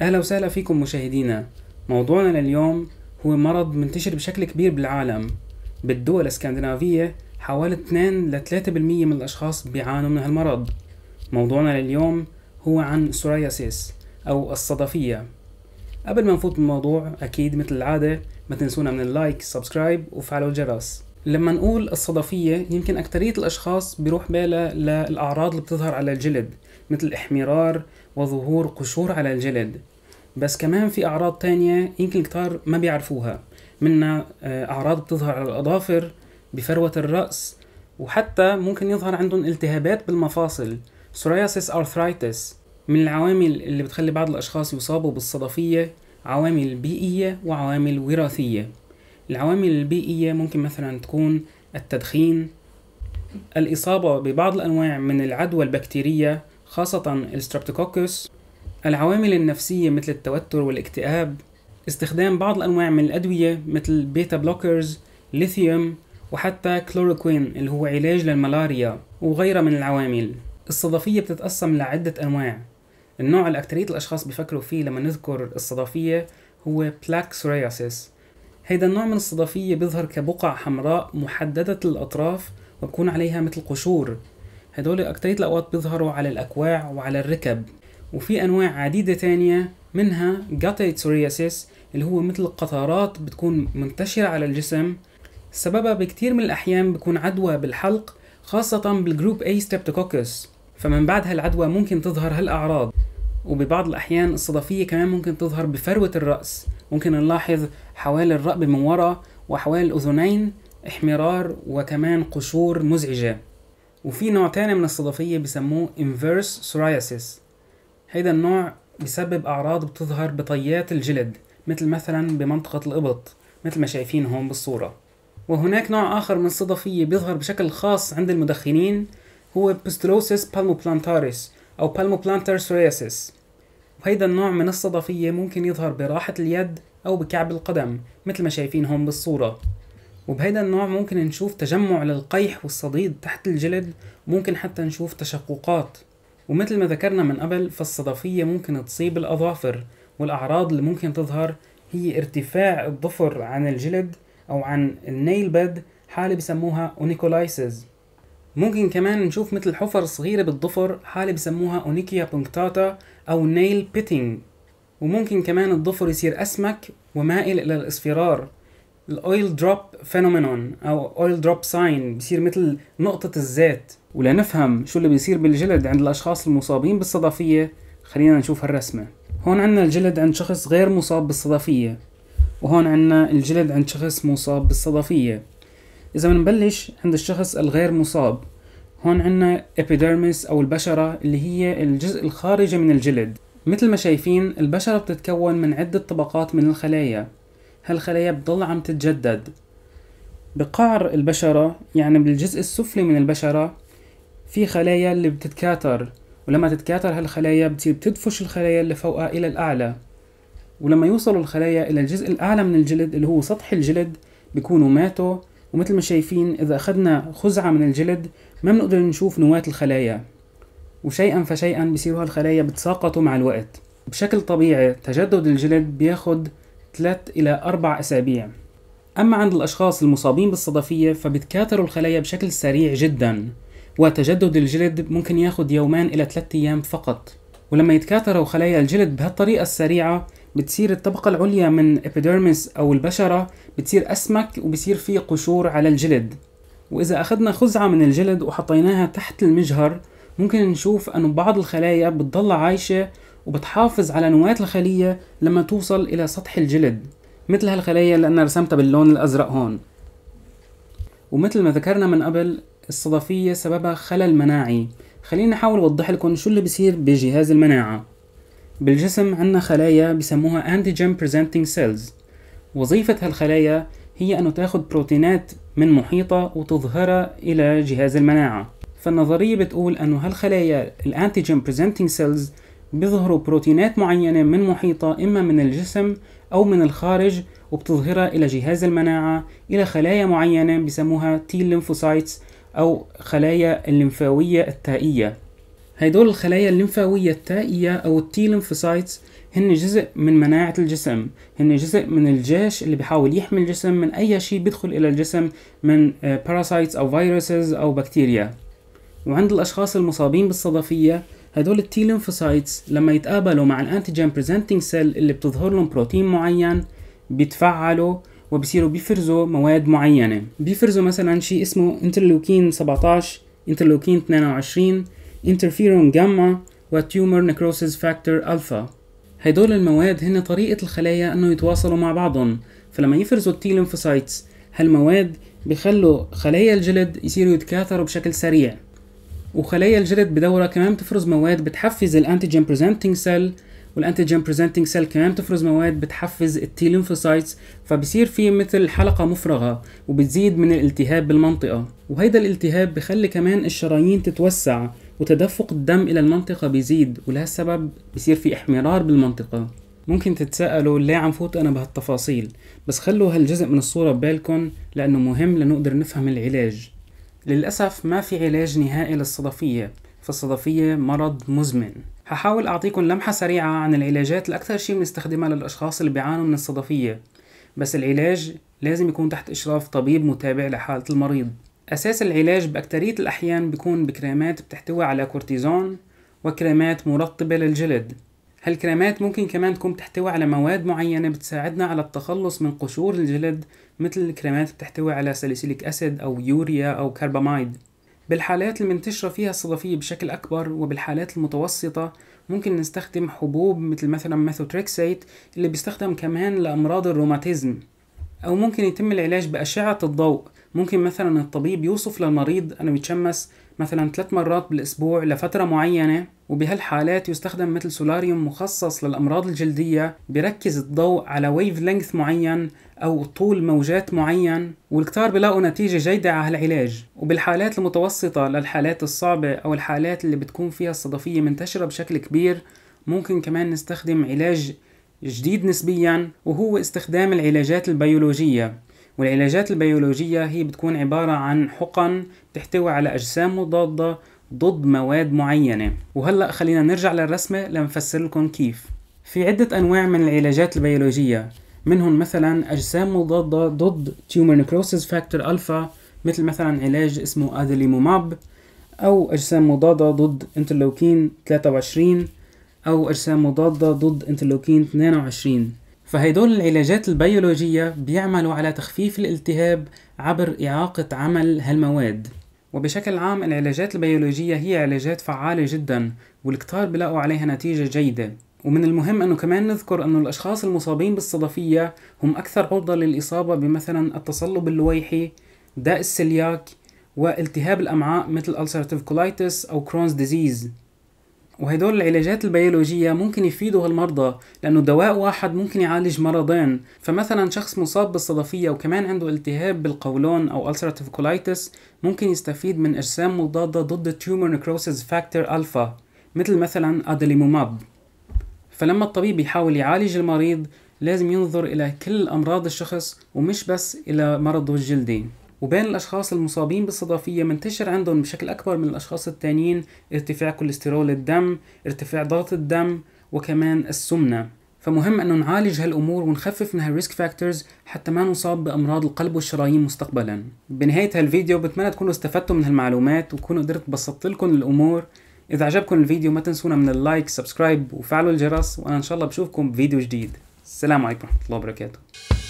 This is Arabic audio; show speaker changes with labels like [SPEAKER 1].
[SPEAKER 1] أهلا وسهلا فيكم مشاهدينا موضوعنا لليوم هو مرض منتشر بشكل كبير بالعالم بالدول الاسكندنافية حوالي 2 ل 3% من الأشخاص بيعانوا من هالمرض موضوعنا لليوم هو عن سوراياسيس أو الصدفية قبل ما نفوت بالموضوع أكيد مثل العادة ما تنسونا من اللايك سبسكرايب وفعلوا الجرس لما نقول الصدفية يمكن أكترية الأشخاص بيروح بالها للأعراض اللي بتظهر على الجلد مثل احمرار وظهور قشور على الجلد بس كمان في أعراض تانية يمكن كتار ما بيعرفوها منها آه، أعراض بتظهر على الأظافر بفروة الرأس وحتى ممكن يظهر عندهم التهابات بالمفاصل سورياسيس أرثرايتس من العوامل اللي بتخلي بعض الأشخاص يصابوا بالصدفية عوامل بيئية وعوامل وراثية العوامل البيئية ممكن مثلا تكون التدخين الإصابة ببعض الأنواع من العدوى البكتيرية خاصة الستربتوكوكوس العوامل النفسية مثل التوتر والاكتئاب استخدام بعض الأنواع من الأدوية مثل بيتا بلوكرز ليثيوم وحتى كلوروكوين اللي هو علاج للملاريا وغيرها من العوامل الصدفية بتتقسم لعدة أنواع النوع اللي أكترية الأشخاص بيفكروا فيه لما نذكر الصدفية هو بلاك سورياسيس هيدا النوع من الصدفية بيظهر كبقع حمراء محددة الأطراف وبكون عليها مثل قشور هدول أكترية الأوقات بيظهروا على الأكواع وعلى الركب وفي أنواع عديدة تانية منها جاتيت سورياسيس اللي هو مثل قطرات بتكون منتشرة على الجسم سببها بكتير من الأحيان بيكون عدوى بالحلق خاصة بالجروب A ستريبتوكوكس فمن بعد هالعدوى ممكن تظهر هالأعراض وببعض الأحيان الصدفية كمان ممكن تظهر بفروة الرأس ممكن نلاحظ حوالي الرقبة من وراء وحوالي الأذنين احمرار وكمان قشور مزعجة وفي نوع تاني من الصدفية بيسموه inverse psoriasis هيدا النوع بيسبب أعراض بتظهر بطيات الجلد مثل مثلا بمنطقة الإبط مثل ما شايفين هون بالصورة وهناك نوع آخر من الصدفية بيظهر بشكل خاص عند المدخنين هو pustulosis palmoplantaris أو palmoplantar psoriasis وهيدا النوع من الصدفية ممكن يظهر براحة اليد أو بكعب القدم مثل ما شايفين هون بالصورة وبهيدا النوع ممكن نشوف تجمع للقيح والصديد تحت الجلد ممكن حتى نشوف تشققات ومثل ما ذكرنا من قبل فالصدفية ممكن تصيب الأظافر والأعراض اللي ممكن تظهر هي ارتفاع الظفر عن الجلد أو عن النيل بد حالة بسموها أونيكولايسز ممكن كمان نشوف مثل حفر صغيرة بالظفر حالة بسموها أونيكيا بونكتاتا أو نيل بيتينج وممكن كمان الظفر يصير أسمك ومائل إلى الإصفرار الاويل دروب فينومينون او اويل دروب ساين بيصير مثل نقطه الزيت ولنفهم شو اللي بيصير بالجلد عند الاشخاص المصابين بالصدفيه خلينا نشوف هالرسمه هون عندنا الجلد عند شخص غير مصاب بالصدفيه وهون عندنا الجلد عند شخص مصاب بالصدفيه اذا بنبلش عند الشخص الغير مصاب هون عندنا ابيدرمس او البشره اللي هي الجزء الخارجي من الجلد مثل ما شايفين البشرة بتتكون من عدة طبقات من الخلايا هالخلايا بتضل عم تتجدد بقعر البشرة يعني بالجزء السفلي من البشرة في خلايا اللي بتتكاثر ولما تتكاثر هالخلايا بتصير بتدفش الخلايا اللي فوقها إلى الأعلى ولما يوصلوا الخلايا إلى الجزء الأعلى من الجلد اللي هو سطح الجلد بيكونوا ماتوا ومثل ما شايفين إذا أخذنا خزعة من الجلد ما بنقدر نشوف نواة الخلايا وشيئا فشيئا بصيروا هالخلايا بتساقطوا مع الوقت بشكل طبيعي تجدد الجلد بياخد 3 إلى 4 أسابيع أما عند الأشخاص المصابين بالصدفية فبتكاثر الخلايا بشكل سريع جدا وتجدد الجلد ممكن ياخد يومان إلى 3 أيام فقط ولما يتكاثروا خلايا الجلد بهالطريقة السريعة بتصير الطبقة العليا من إبيديرمس أو البشرة بتصير أسمك وبصير في قشور على الجلد وإذا أخذنا خزعة من الجلد وحطيناها تحت المجهر ممكن نشوف أنه بعض الخلايا بتضل عايشة وبتحافظ على نواة الخلية لما توصل إلى سطح الجلد مثل هالخلايا اللي أنا رسمتها باللون الأزرق هون ومثل ما ذكرنا من قبل الصدفية سببها خلل مناعي خليني أحاول أوضح لكم شو اللي بصير بجهاز المناعة بالجسم عندنا خلايا بسموها Antigen presenting cells وظيفة هالخلايا هي أنه تاخد بروتينات من محيطها وتظهرها إلى جهاز المناعة فالنظرية بتقول أنه هالخلايا الأنتيجين presenting cells بيظهروا بروتينات معينة من محيطة إما من الجسم أو من الخارج وبتظهرها إلى جهاز المناعة إلى خلايا معينة بسموها تي لينفوسايتس أو خلايا الليمفاوية التائية هيدول الخلايا الليمفاوية التائية أو التي لينفوسايتس هن جزء من مناعة الجسم هن جزء من الجيش اللي بيحاول يحمي الجسم من أي شيء بيدخل إلى الجسم من باراسايتس آه، أو فيروسز أو بكتيريا وعند الأشخاص المصابين بالصدفية هدول التي لينفوسايتس لما يتقابلوا مع الانتيجين بريزنتنج سيل اللي بتظهر لهم بروتين معين بيتفعلوا وبصيروا بيفرزوا مواد معينة بيفرزوا مثلا شيء اسمه انترلوكين 17 انترلوكين 22 انترفيرون جاما وتيومر نكروسيس فاكتور ألفا هدول المواد هن طريقة الخلايا انه يتواصلوا مع بعضهم فلما يفرزوا التي لينفوسايتس هالمواد بخلوا خلايا الجلد يصيروا يتكاثروا بشكل سريع وخلايا الجلد بدورها كمان بتفرز مواد بتحفز الانتيجين بريزنتنج سيل والانتيجين بريزنتنج سيل كمان بتفرز مواد بتحفز التي ليمفوسايتس فبصير في مثل حلقه مفرغه وبتزيد من الالتهاب بالمنطقه وهيدا الالتهاب بخلي كمان الشرايين تتوسع وتدفق الدم الى المنطقه بيزيد ولهالسبب بصير في احمرار بالمنطقه ممكن تتساءلوا ليه عم فوت انا بهالتفاصيل بس خلوا هالجزء من الصوره ببالكم لانه مهم لنقدر نفهم العلاج للأسف ما في علاج نهائي للصدفية فالصدفية مرض مزمن هحاول أعطيكم لمحة سريعة عن العلاجات الأكثر شيء بنستخدمها للأشخاص اللي بيعانوا من الصدفية بس العلاج لازم يكون تحت إشراف طبيب متابع لحالة المريض أساس العلاج بأكترية الأحيان بيكون بكريمات بتحتوي على كورتيزون وكريمات مرطبة للجلد هالكريمات ممكن كمان تكون بتحتوي على مواد معينة بتساعدنا على التخلص من قشور الجلد مثل الكريمات بتحتوي على ساليسيليك أسيد أو يوريا أو كرباميد بالحالات المنتشرة فيها الصدفية بشكل أكبر وبالحالات المتوسطة ممكن نستخدم حبوب مثل مثلا ميثوتريكسيت اللي بيستخدم كمان لأمراض الروماتيزم أو ممكن يتم العلاج بأشعة الضوء ممكن مثلا الطبيب يوصف للمريض أنه يتشمس مثلا ثلاث مرات بالأسبوع لفترة معينة وبهالحالات يستخدم مثل سولاريوم مخصص للأمراض الجلدية بيركز الضوء على ويف لينث معين أو طول موجات معين والكتار بلاقوا نتيجة جيدة على هالعلاج وبالحالات المتوسطة للحالات الصعبة أو الحالات اللي بتكون فيها الصدفية منتشرة بشكل كبير ممكن كمان نستخدم علاج جديد نسبيا وهو استخدام العلاجات البيولوجية والعلاجات البيولوجية هي بتكون عبارة عن حقن بتحتوي على أجسام مضادة ضد مواد معينة وهلأ خلينا نرجع للرسمة لنفسر لكم كيف في عدة أنواع من العلاجات البيولوجية منهم مثلا أجسام مضادة ضد تيومر نيكروسيس فاكتور ألفا مثل مثلا علاج اسمه أدليموماب أو أجسام مضادة ضد انترلوكين 23 أو أجسام مضادة ضد انترلوكين 22 فهيدول العلاجات البيولوجية بيعملوا على تخفيف الالتهاب عبر إعاقة عمل هالمواد وبشكل عام العلاجات البيولوجية هي علاجات فعالة جدا والكتار بلاقوا عليها نتيجة جيدة ومن المهم أنه كمان نذكر أنه الأشخاص المصابين بالصدفية هم أكثر عرضة للإصابة بمثلا التصلب اللويحي داء السلياك والتهاب الأمعاء مثل ulcerative colitis أو كرونز ديزيز وهدول العلاجات البيولوجية ممكن يفيدوا هالمرضى لأنه دواء واحد ممكن يعالج مرضين فمثلا شخص مصاب بالصدفية وكمان عنده التهاب بالقولون أو ulcerative colitis ممكن يستفيد من أجسام مضادة ضد tumor necrosis factor ألفا مثل مثلا أدليموماب فلما الطبيب يحاول يعالج المريض لازم ينظر إلى كل أمراض الشخص ومش بس إلى مرضه الجلدي وبين الأشخاص المصابين بالصدفية منتشر عندهم بشكل أكبر من الأشخاص التانيين ارتفاع كوليسترول الدم ارتفاع ضغط الدم وكمان السمنة فمهم أنه نعالج هالأمور ونخفف من هالريسك فاكتورز حتى ما نصاب بأمراض القلب والشرايين مستقبلا بنهاية هالفيديو بتمنى تكونوا استفدتوا من هالمعلومات وكونوا قدرت بسطت لكم الأمور إذا عجبكم الفيديو ما تنسونا من اللايك سبسكرايب وفعلوا الجرس وأنا إن شاء الله بشوفكم بفيديو جديد السلام عليكم ورحمة الله وبركاته